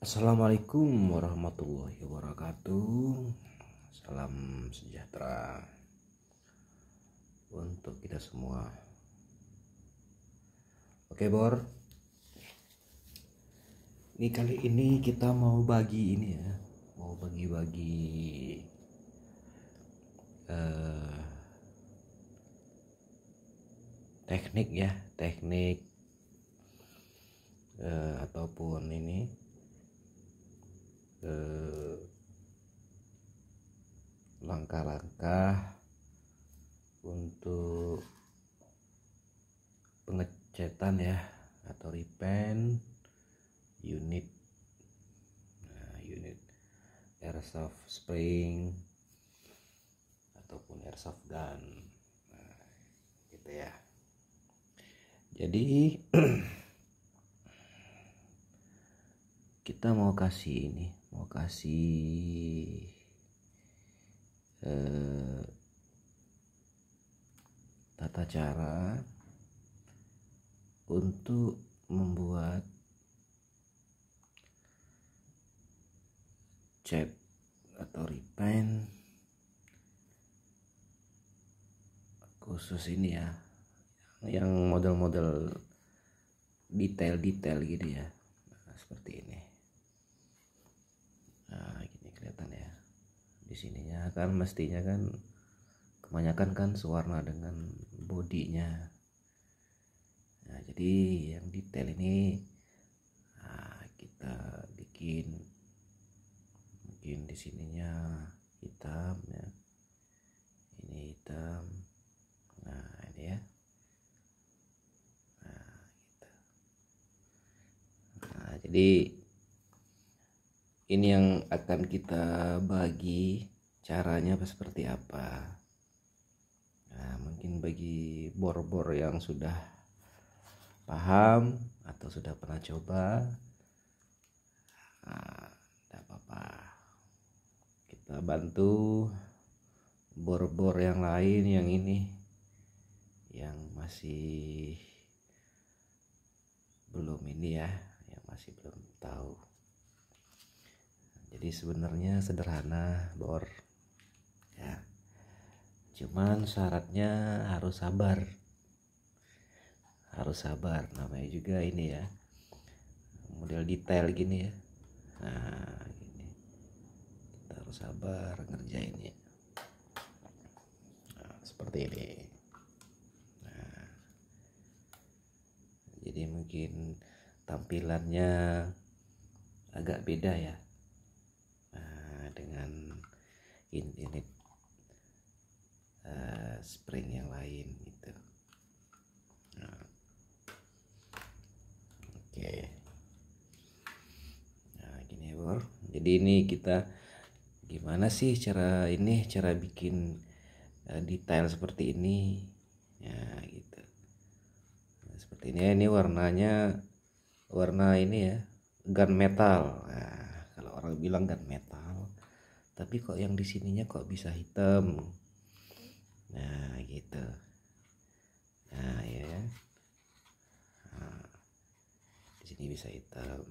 Assalamualaikum warahmatullahi wabarakatuh Salam sejahtera Untuk kita semua Oke Bor Ini kali ini kita mau bagi ini ya Mau bagi-bagi uh, Teknik ya Teknik uh, Ataupun ini Eh, langkah-langkah untuk pengecetan ya atau repaint unit nah, unit airsoft spring ataupun airsoft gun nah, gitu ya jadi kita mau kasih ini mau kasih eh, tata cara untuk membuat cat atau repaint khusus ini ya yang model-model detail-detail gitu ya nah, seperti ini gini kelihatan ya di sininya kan mestinya kan kebanyakan kan sewarna dengan bodinya nah jadi yang detail ini nah, kita bikin mungkin di sininya hitam ya ini hitam nah ini ya nah gitu. nah jadi ini yang akan kita bagi caranya seperti apa nah mungkin bagi bor-bor yang sudah paham atau sudah pernah coba tidak ah, nah, apa-apa kita bantu bor-bor yang lain yang ini yang masih belum ini ya yang masih belum tahu jadi sebenarnya sederhana bor ya cuman syaratnya harus sabar harus sabar namanya juga ini ya model detail gini ya nah gini kita harus sabar ngerjainnya nah, seperti ini nah jadi mungkin tampilannya agak beda ya dengan unit uh, eh, spring yang lain gitu nah. oke okay. nah gini ya bro jadi ini kita gimana sih cara ini cara bikin uh, detail seperti ini ya gitu nah, seperti ini ya, ini warnanya warna ini ya metal nah, kalau orang bilang gun metal tapi kok yang di sininya kok bisa hitam nah gitu nah iya ya nah, di sini bisa hitam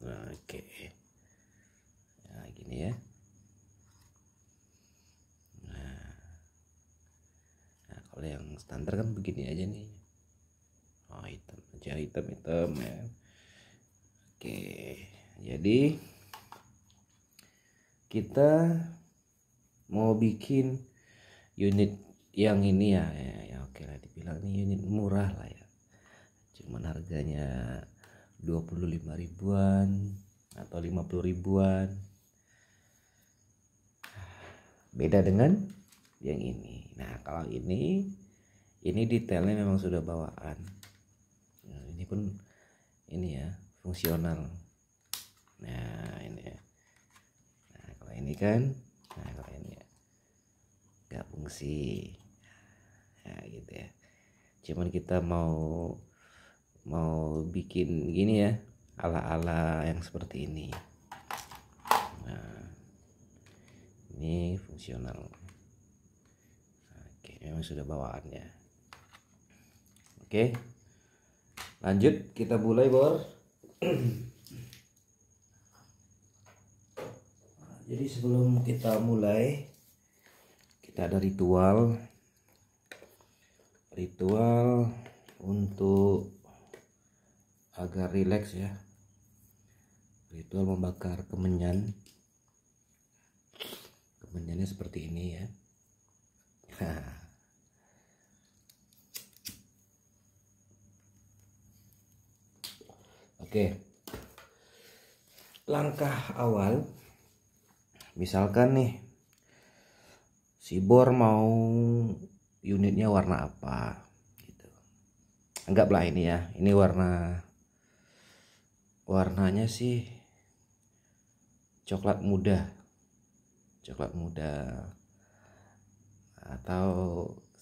nah, oke okay. nah gini ya nah. nah kalau yang standar kan begini aja nih oh hitam aja hitam hitam ya oke jadi kita mau bikin unit yang ini ya ya, ya oke lah dibilang ini unit murah lah ya cuman harganya 25 ribuan atau 50 ribuan beda dengan yang ini nah kalau ini ini detailnya memang sudah bawaan nah, ini pun ini ya fungsional nah ini ya kalau ini kan nah kalau ini ya nggak fungsi ya gitu ya cuman kita mau mau bikin gini ya ala-ala yang seperti ini nah ini fungsional oke memang sudah bawaannya oke lanjut kita mulai bor jadi sebelum kita mulai kita ada ritual ritual untuk agar rileks ya ritual membakar kemenyan kemenyannya seperti ini ya oke langkah awal misalkan nih si bor mau unitnya warna apa gitu anggaplah ini ya ini warna warnanya sih coklat muda coklat muda atau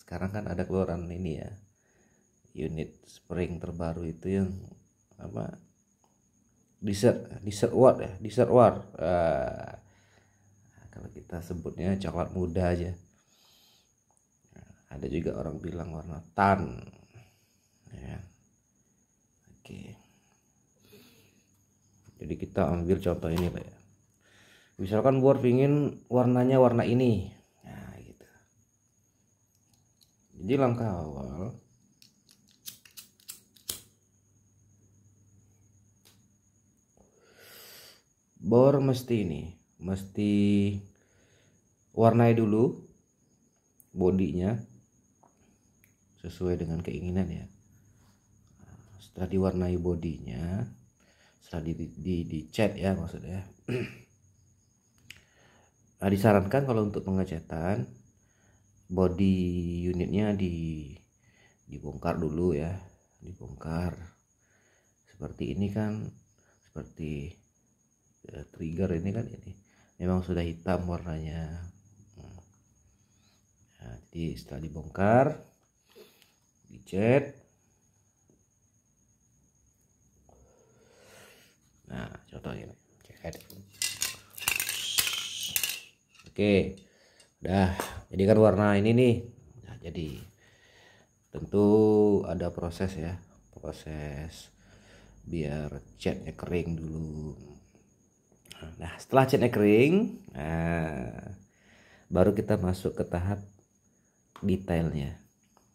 sekarang kan ada keluaran ini ya unit spring terbaru itu yang apa dessert dessert war ya dessert war uh, ah kalau kita sebutnya coklat muda aja ada juga orang bilang warna tan ya oke jadi kita ambil contoh ini pak ya misalkan buat pingin warnanya warna ini nah gitu jadi langkah awal bor mesti ini mesti warnai dulu bodinya sesuai dengan keinginan ya setelah diwarnai bodinya setelah di, di, di chat ya maksudnya nah, disarankan kalau untuk pengecatan body unitnya di dibongkar dulu ya dibongkar seperti ini kan seperti eh, trigger ini kan ini memang sudah hitam warnanya nah, jadi setelah dibongkar dicat nah contohnya head oke udah jadi kan warna ini nih nah, jadi tentu ada proses ya proses biar catnya kering dulu Nah, setelah chain kering, nah, baru kita masuk ke tahap detailnya.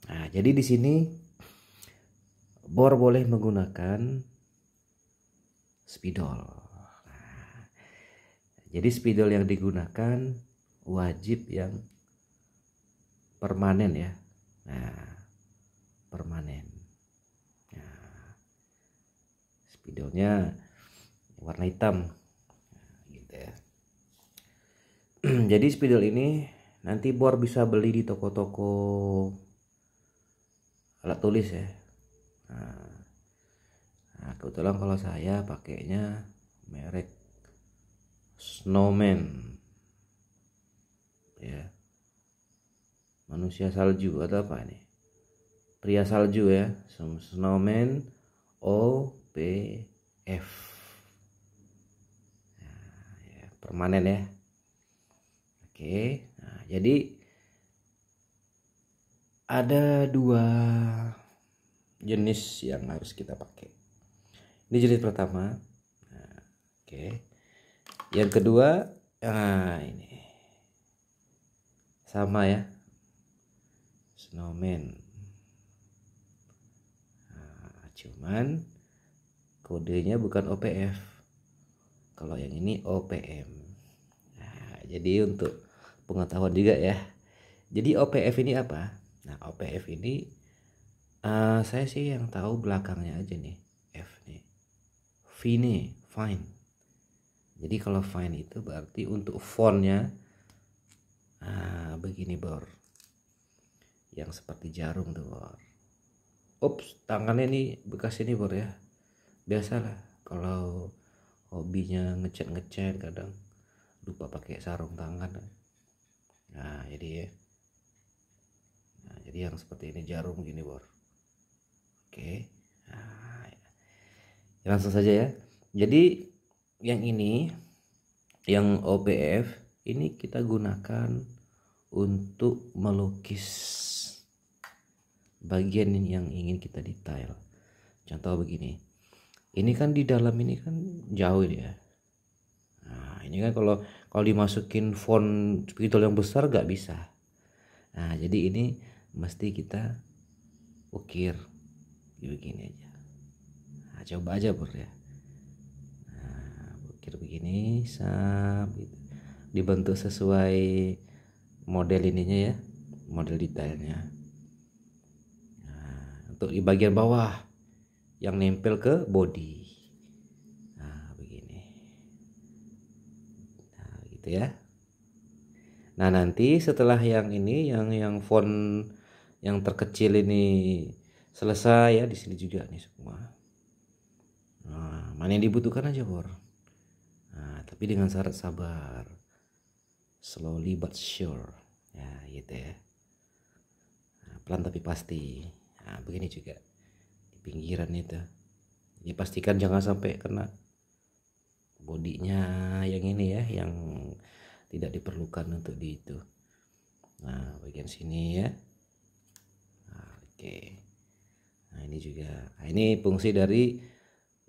Nah, jadi di sini bor boleh menggunakan spidol. Nah, jadi spidol yang digunakan wajib yang permanen ya. Nah, permanen. Nah, spidolnya warna hitam jadi spidol ini nanti bor bisa beli di toko-toko alat tulis ya nah, nah kebetulan kalau saya pakainya merek snowman ya manusia salju atau apa nih pria salju ya snowman O P F nah, ya, permanen ya Oke, nah, jadi ada dua jenis yang harus kita pakai. Ini jenis pertama. Nah, Oke, yang kedua, nah ini sama ya, snowman. Nah, cuman kodenya bukan OPF. Kalau yang ini OPM. Nah, jadi untuk pengetahuan juga ya. Jadi OPF ini apa? Nah OPF ini uh, saya sih yang tahu belakangnya aja nih F nih. V nih fine. Jadi kalau fine itu berarti untuk fontnya ah, begini bor. Yang seperti jarum tuh bor. Ups tangannya ini bekas ini bor ya. Biasalah kalau hobinya ngecat ngecat kadang lupa pakai sarung tangan nah jadi ya nah, jadi yang seperti ini jarum gini bor oke nah, ya. ya langsung saja ya jadi yang ini yang OPF ini kita gunakan untuk melukis bagian yang ingin kita detail contoh begini ini kan di dalam ini kan jauh ya nah ini kan kalau kalau dimasukin font spidol yang besar gak bisa nah jadi ini mesti kita ukir begini aja nah, coba aja bro ya nah, ukir begini sab gitu. dibentuk sesuai model ininya ya model detailnya nah, untuk di bagian bawah yang nempel ke body gitu ya nah nanti setelah yang ini yang yang font yang terkecil ini selesai ya di sini juga nih semua nah, mana yang dibutuhkan aja bor nah, tapi dengan syarat sabar slowly but sure ya gitu ya nah, pelan tapi pasti nah, begini juga di pinggiran itu dipastikan jangan sampai kena bodinya yang ini ya yang tidak diperlukan untuk di itu nah bagian sini ya nah, oke okay. nah ini juga nah, ini fungsi dari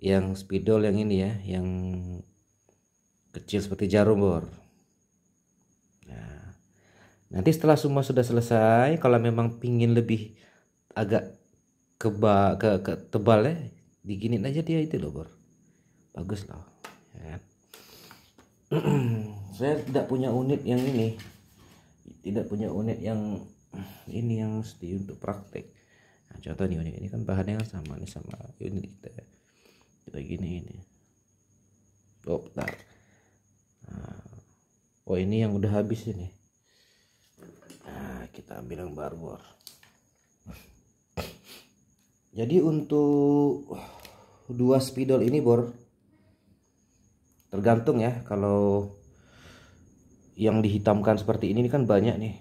yang spidol yang ini ya yang kecil seperti jarum bor nah nanti setelah semua sudah selesai kalau memang pingin lebih agak keba ke, ke tebal ya diginin aja dia itu loh bor bagus loh saya tidak punya unit yang ini tidak punya unit yang ini yang mesti untuk praktek nah, contoh nih unit ini kan bahannya yang sama nih sama unit kita kita gini ini oh bentar nah, oh ini yang udah habis ini nah, kita ambil yang bor. jadi untuk dua spidol ini bor tergantung ya kalau yang dihitamkan seperti ini, ini kan banyak nih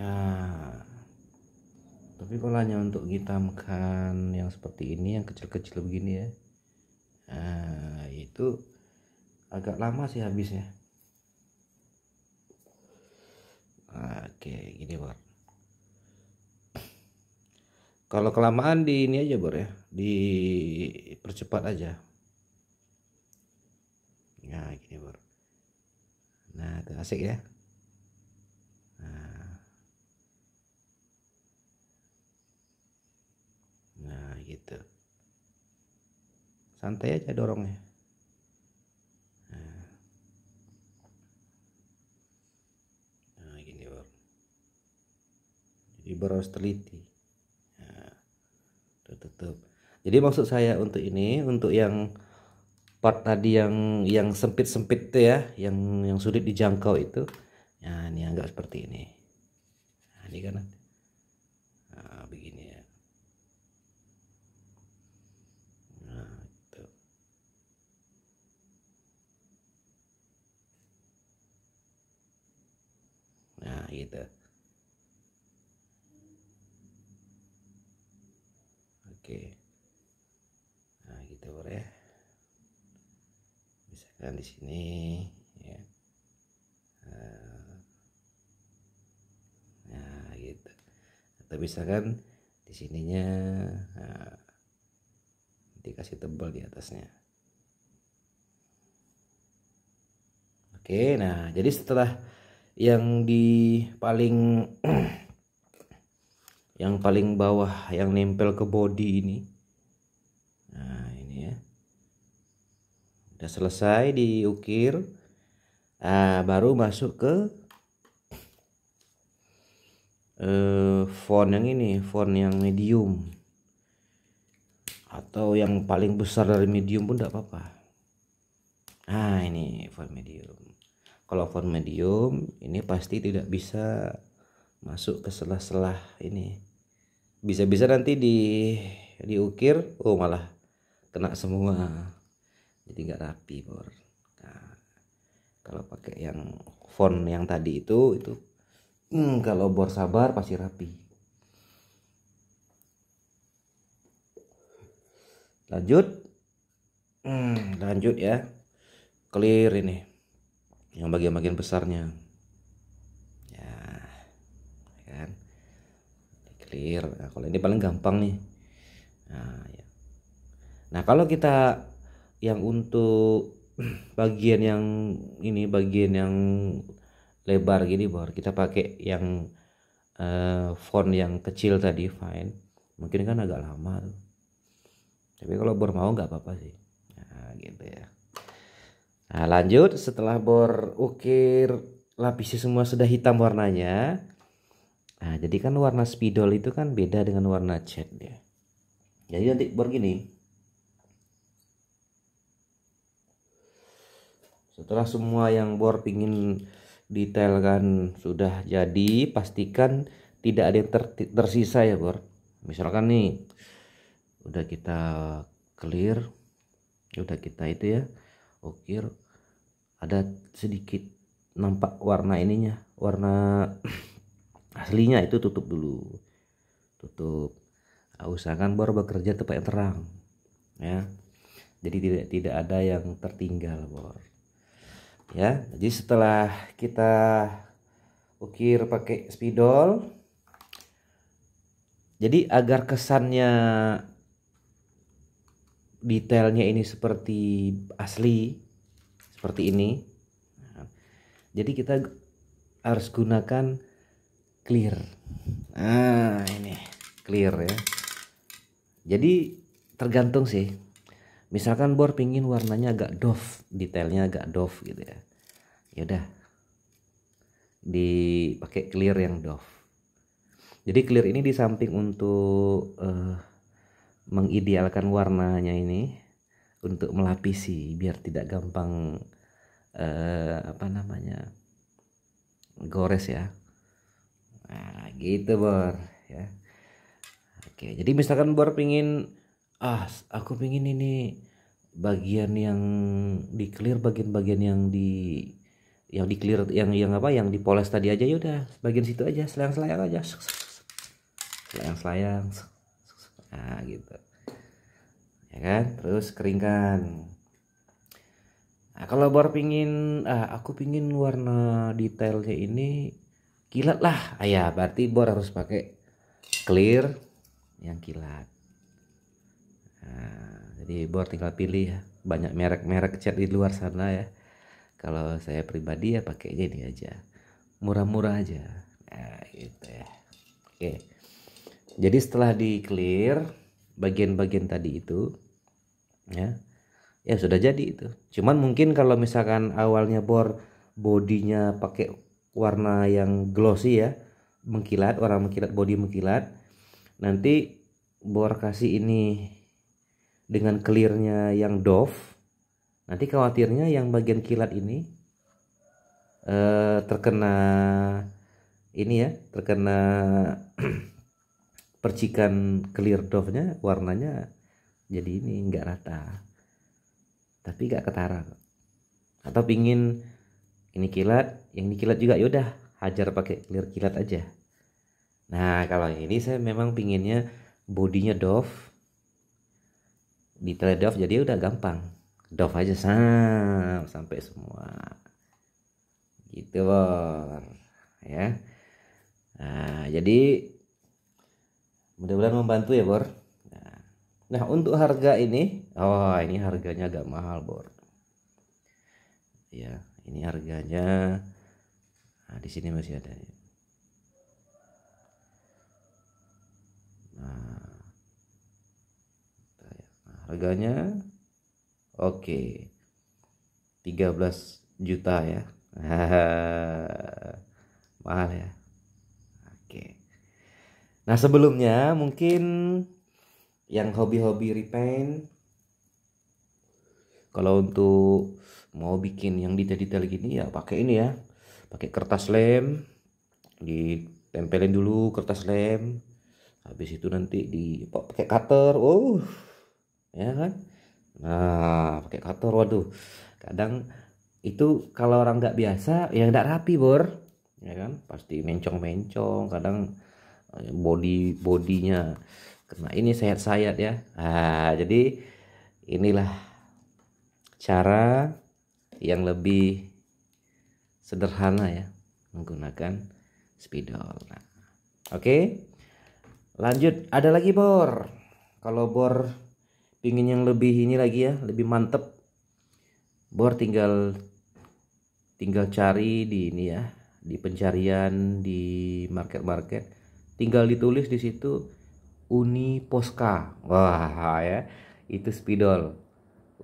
nah tapi kalau hanya untuk hitamkan yang seperti ini yang kecil-kecil begini ya nah itu agak lama sih habisnya oke gini bor kalau kelamaan di ini aja bor ya dipercepat aja Nah, gini bro nah itu asik ya nah. nah gitu santai aja dorongnya nah, nah gini bro jadi bro harus teliti nah, tutup jadi maksud saya untuk ini untuk yang part tadi yang yang sempit sempit tuh ya yang yang sulit dijangkau itu nah ini agak seperti ini nah, ini kan nah, begini ya nah itu nah gitu dan di sini ya eh, nah gitu atau misalkan di sininya nah, dikasih tebal di atasnya oke nah jadi setelah yang di paling yang paling bawah yang nempel ke body ini udah selesai diukir nah, baru masuk ke eh, font yang ini font yang medium atau yang paling besar dari medium pun tidak apa-apa nah ini font medium kalau font medium ini pasti tidak bisa masuk ke selah-selah ini bisa-bisa nanti di diukir oh malah kena semua jadi nggak rapi bor nah, kalau pakai yang font yang tadi itu itu hmm, kalau bor sabar pasti rapi lanjut hmm, lanjut ya clear ini yang bagian-bagian besarnya ya, ya kan clear nah, kalau ini paling gampang nih nah ya nah kalau kita yang untuk bagian yang ini bagian yang lebar gini bor kita pakai yang uh, font yang kecil tadi fine mungkin kan agak lama tuh tapi kalau bor mau nggak apa-apa sih nah, gitu ya nah lanjut setelah bor ukir lapisi semua sudah hitam warnanya nah jadi kan warna spidol itu kan beda dengan warna cat ya jadi nanti bor gini setelah semua yang bor pingin detailkan sudah jadi pastikan tidak ada yang ter tersisa ya bor misalkan nih udah kita clear udah kita itu ya ukir ada sedikit nampak warna ininya warna aslinya itu tutup dulu tutup ah, usahakan bor bekerja tempat yang terang ya jadi tidak tidak ada yang tertinggal bor ya jadi setelah kita ukir pakai spidol jadi agar kesannya detailnya ini seperti asli seperti ini nah, jadi kita harus gunakan clear nah ini clear ya jadi tergantung sih misalkan bor pingin warnanya agak doff detailnya agak doff gitu ya ya udah dipakai clear yang doff jadi clear ini di samping untuk uh, mengidealkan warnanya ini untuk melapisi biar tidak gampang uh, apa namanya gores ya nah, gitu bor ya oke jadi misalkan bor pingin ah aku pingin ini bagian yang di clear bagian-bagian yang di yang di clear yang yang apa yang dipoles tadi aja yaudah bagian situ aja selayang-selayang aja selayang-selayang nah gitu ya kan terus keringkan nah, kalau bor pingin ah, aku pingin warna detailnya ini kilat lah ayah ya, berarti bor harus pakai clear yang kilat Nah, jadi bor tinggal pilih ya. Banyak merek-merek cat di luar sana ya. Kalau saya pribadi ya pakai ini aja. Murah-murah aja. Nah, gitu ya. Oke. Jadi setelah di clear bagian-bagian tadi itu ya. Ya sudah jadi itu. Cuman mungkin kalau misalkan awalnya bor bodinya pakai warna yang glossy ya, mengkilat, orang mengkilat, body mengkilat. Nanti bor kasih ini dengan clearnya yang doff nanti khawatirnya yang bagian kilat ini eh, terkena ini ya terkena percikan clear dove-nya warnanya jadi ini nggak rata tapi nggak ketara atau pingin ini kilat yang ini kilat juga yaudah hajar pakai clear kilat aja nah kalau ini saya memang pinginnya bodinya dove di trade-off jadi udah gampang dof aja sam sampai semua gitu bor ya nah, jadi mudah-mudahan membantu ya bor nah, nah untuk harga ini oh ini harganya agak mahal bor ya ini harganya nah, di sini masih ada ya. harganya oke 13 juta ya mahal ya oke nah sebelumnya mungkin yang hobi-hobi repaint kalau untuk mau bikin yang detail-detail gini ya pakai ini ya pakai kertas lem ditempelin dulu kertas lem habis itu nanti di pakai cutter oh ya kan nah pakai kotor waduh kadang itu kalau orang nggak biasa ya nggak rapi bor ya kan pasti mencong-mencong kadang eh, body bodinya kena ini sayat-sayat ya nah, jadi inilah cara yang lebih sederhana ya menggunakan spidol nah, oke okay. lanjut ada lagi bor kalau bor pingin yang lebih ini lagi ya lebih mantep bor tinggal tinggal cari di ini ya di pencarian di market-market tinggal ditulis di situ Uni Poska wah ya itu spidol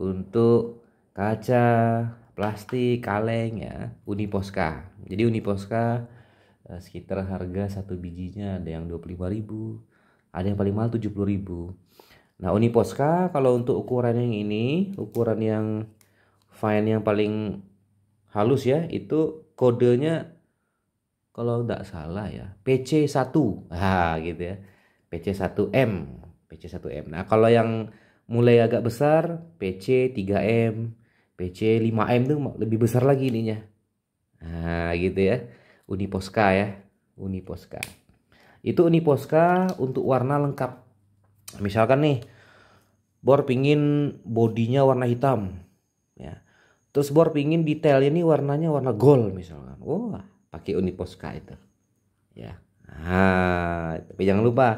untuk kaca plastik kaleng ya Uni Poska jadi Uni Poska eh, sekitar harga satu bijinya ada yang 25.000 ada yang paling mahal 70.000 Nah, Uniposka kalau untuk ukuran yang ini, ukuran yang fine yang paling halus ya, itu kodenya kalau tidak salah ya, PC1. Ah, gitu ya. PC1M, PC1M. Nah, kalau yang mulai agak besar, PC3M, PC5M tuh lebih besar lagi ininya. Nah, gitu ya. Uniposka ya, Uniposka. Itu Uniposka untuk warna lengkap misalkan nih Bor pingin bodinya warna hitam ya terus Bor pingin detailnya ini warnanya warna gold misalkan wah oh, pakai Uniposca itu ya nah, tapi jangan lupa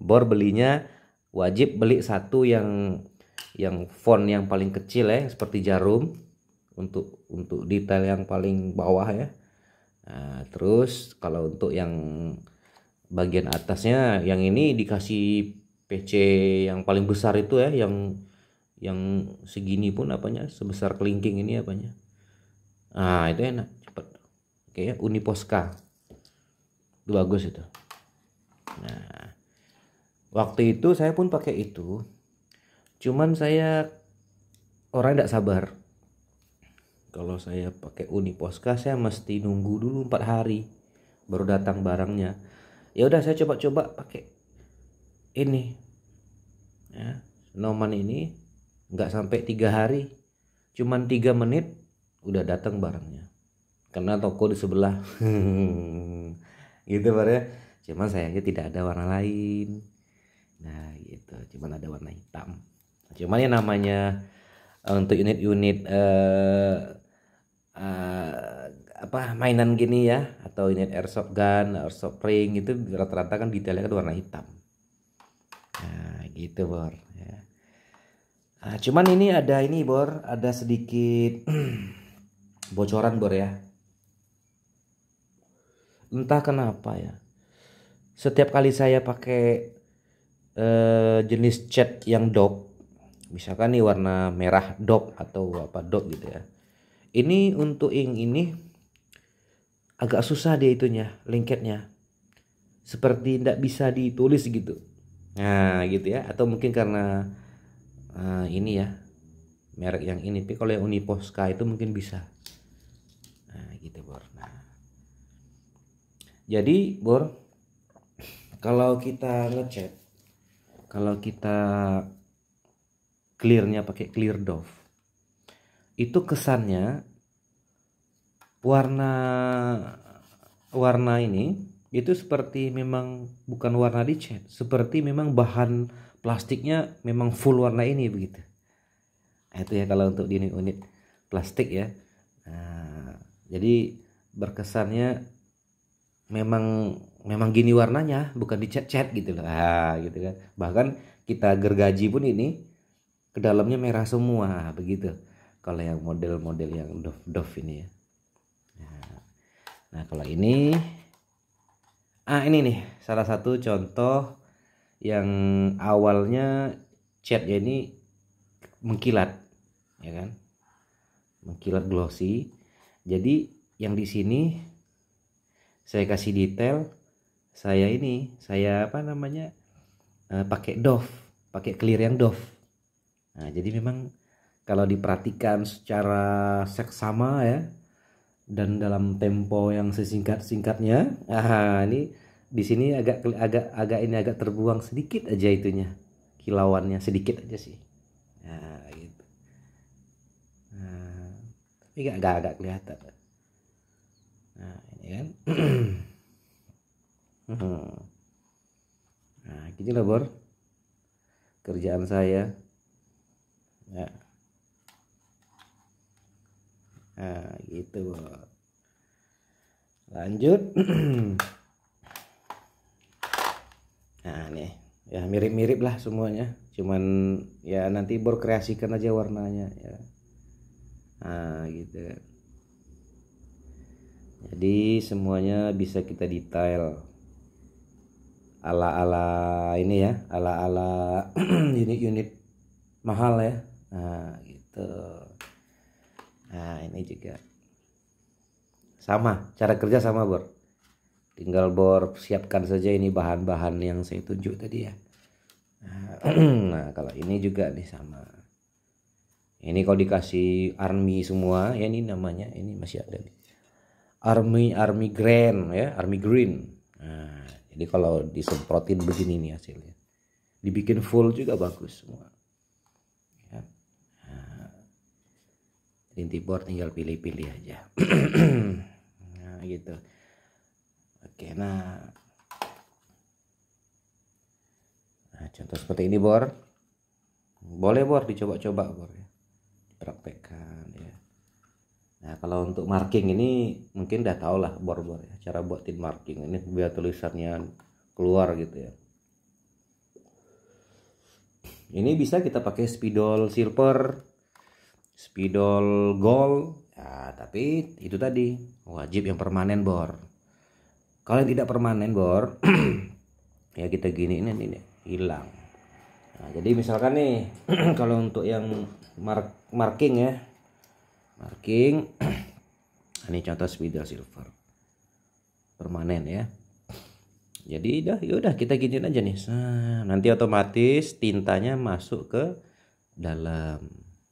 Bor belinya wajib beli satu yang yang font yang paling kecil ya seperti jarum untuk untuk detail yang paling bawah ya nah, terus kalau untuk yang bagian atasnya yang ini dikasih PC yang paling besar itu ya yang yang segini pun apanya sebesar kelingking ini apanya Nah itu enak cepet oke ya Uniposka itu bagus itu nah waktu itu saya pun pakai itu cuman saya orang tidak sabar kalau saya pakai uniposka saya mesti nunggu dulu empat hari baru datang barangnya ya udah saya coba-coba pakai ini ya, noman ini nggak sampai tiga hari cuman tiga menit udah datang barangnya karena toko di sebelah gitu Pak ya. cuman sayangnya tidak ada warna lain nah gitu cuman ada warna hitam cuman yang namanya eh, untuk unit-unit uh, uh, apa mainan gini ya atau unit airsoft gun airsoft ring itu rata-rata kan detailnya kan warna hitam gitu Bor ya. Nah, cuman ini ada ini Bor ada sedikit bocoran Bor ya entah kenapa ya setiap kali saya pakai eh, jenis cat yang dop misalkan nih warna merah dop atau apa dop gitu ya ini untuk ink ini agak susah dia itunya lengketnya seperti tidak bisa ditulis gitu Nah, gitu ya. Atau mungkin karena uh, ini ya merek yang ini. Tapi kalau yang Uniposka itu mungkin bisa. Nah, gitu Bor. Nah. Jadi, Bor, kalau kita ngechat, kalau kita clearnya pakai clear dove, itu kesannya warna warna ini itu seperti memang bukan warna dicet, seperti memang bahan plastiknya memang full warna ini begitu. Nah, itu ya kalau untuk di unit plastik ya. Nah, jadi berkesannya memang memang gini warnanya, bukan dicet cat gitu lah gitu kan. Bahkan kita gergaji pun ini ke dalamnya merah semua begitu. Kalau yang model-model yang dof dof ini ya. nah, nah kalau ini ah ini nih salah satu contoh yang awalnya ya ini mengkilat ya kan mengkilat glossy jadi yang di sini saya kasih detail saya ini saya apa namanya uh, pakai Dove pakai clear yang Dove nah jadi memang kalau diperhatikan secara seksama ya dan dalam tempo yang sesingkat-singkatnya. Ah, ini di sini agak agak agak ini agak terbuang sedikit aja itunya. Kilauannya sedikit aja sih. Nah, gitu. Nah, tapi agak agak, kelihatan. Nah, ini kan. nah, gini lah, Bor. Kerjaan saya. Ya nah, gitu lanjut nah nih ya mirip-mirip lah semuanya cuman ya nanti berkreasikan aja warnanya ya nah gitu jadi semuanya bisa kita detail ala-ala ini ya ala-ala unit-unit mahal ya nah gitu Nah, ini juga sama, cara kerja sama, Bor. Tinggal Bor siapkan saja ini bahan-bahan yang saya tunjuk tadi ya. Nah, nah kalau ini juga nih sama. Ini kalau dikasih army semua, ya ini namanya, ini masih ada nih. Army Army green ya, Army Green. Nah, jadi kalau disemprotin begini nih hasilnya. Dibikin full juga bagus semua. inti board tinggal pilih-pilih aja nah gitu oke nah nah contoh seperti ini bor boleh bor dicoba-coba bor ya Praktekkan ya nah kalau untuk marking ini mungkin udah tau lah bor-bor ya cara buatin marking ini biar tulisannya keluar gitu ya ini bisa kita pakai spidol silver spidol Gold, ya, tapi itu tadi wajib yang permanen bor kalau yang tidak permanen bor ya kita gini ini, ini hilang nah, jadi misalkan nih kalau untuk yang mark, marking ya marking ini contoh spidol silver permanen ya jadi dah yaudah kita gini aja nih nah, nanti otomatis tintanya masuk ke dalam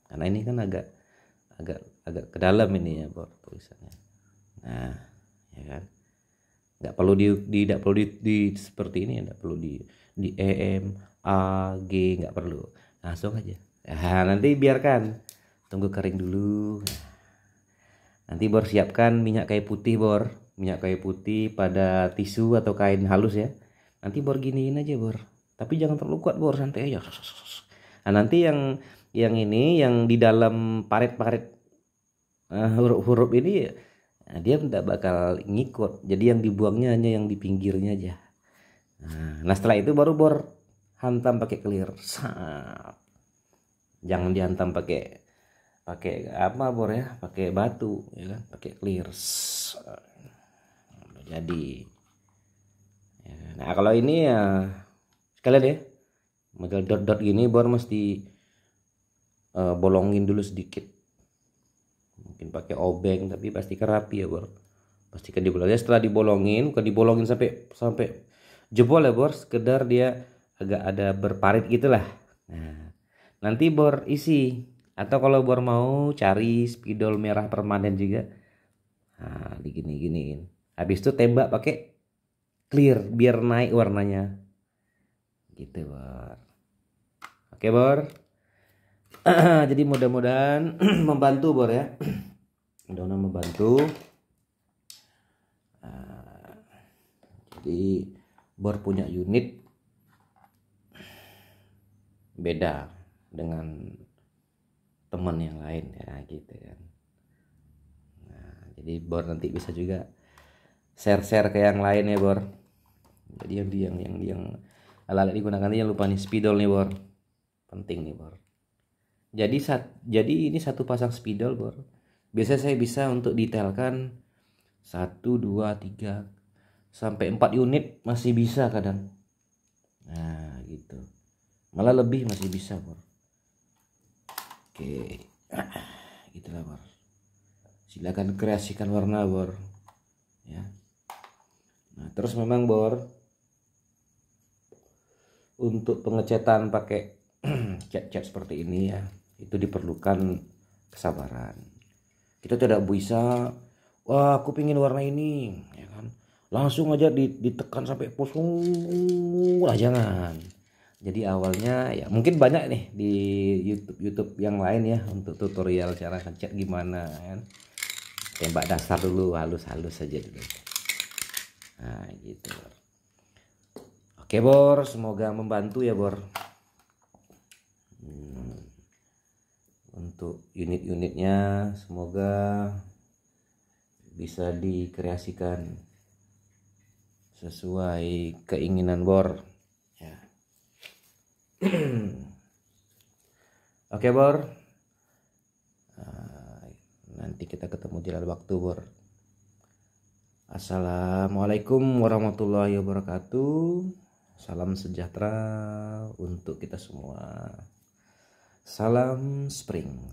karena ini kan agak agak agak ke dalam ini ya tulisannya nah ya kan nggak perlu di, di tidak perlu di, di seperti ini ya, nggak perlu di di em a g nggak perlu langsung aja nah, nanti biarkan tunggu kering dulu nanti bor siapkan minyak kayu putih bor minyak kayu putih pada tisu atau kain halus ya nanti bor giniin aja bor tapi jangan terlalu kuat bor santai aja nah, nanti yang yang ini yang di dalam parit-parit eh, huruf-huruf ini nah dia tidak bakal ngikut jadi yang dibuangnya hanya yang di pinggirnya aja nah, nah setelah itu baru bor hantam pakai clear Saat. jangan dihantam pakai pakai apa bor ya pakai batu ya kan pakai clear Saat. jadi ya, nah kalau ini ya sekalian ya model dot dot gini bor mesti uh, bolongin dulu sedikit mungkin pakai obeng tapi pasti rapi ya bor pastikan dibolongin ya, setelah dibolongin bukan dibolongin sampai sampai jebol ya bor sekedar dia agak ada berparit gitulah nah nanti bor isi atau kalau bor mau cari spidol merah permanen juga nah digini giniin habis itu tembak pakai clear biar naik warnanya gitu bor oke bor jadi mudah-mudahan membantu Bor ya mudah-mudahan membantu jadi Bor punya unit beda dengan teman yang lain ya gitu kan nah, jadi Bor nanti bisa juga share-share ke yang lain ya Bor jadi yang yang yang yang alat-alat digunakan jangan lupa nih spidol nih Bor penting nih Bor jadi sat, jadi ini satu pasang spidol bor. Biasanya saya bisa untuk detailkan satu, dua, tiga sampai empat unit masih bisa kadang. Nah, gitu. Malah lebih masih bisa bor. Oke. Itulah bor. Silakan kreasikan warna bor. Ya. Nah, terus memang bor untuk pengecatan pakai cat-cat seperti ini ya itu diperlukan kesabaran kita tidak bisa wah aku pingin warna ini ya kan langsung aja ditekan sampai pusing lah jangan jadi awalnya ya mungkin banyak nih di YouTube YouTube yang lain ya untuk tutorial cara ngecat gimana ya kan tembak dasar dulu halus-halus saja dulu nah gitu oke bor semoga membantu ya bor hmm untuk unit-unitnya semoga bisa dikreasikan sesuai keinginan bor ya. oke bor ah, nanti kita ketemu di lain waktu bor assalamualaikum warahmatullahi wabarakatuh salam sejahtera untuk kita semua Salam Spring.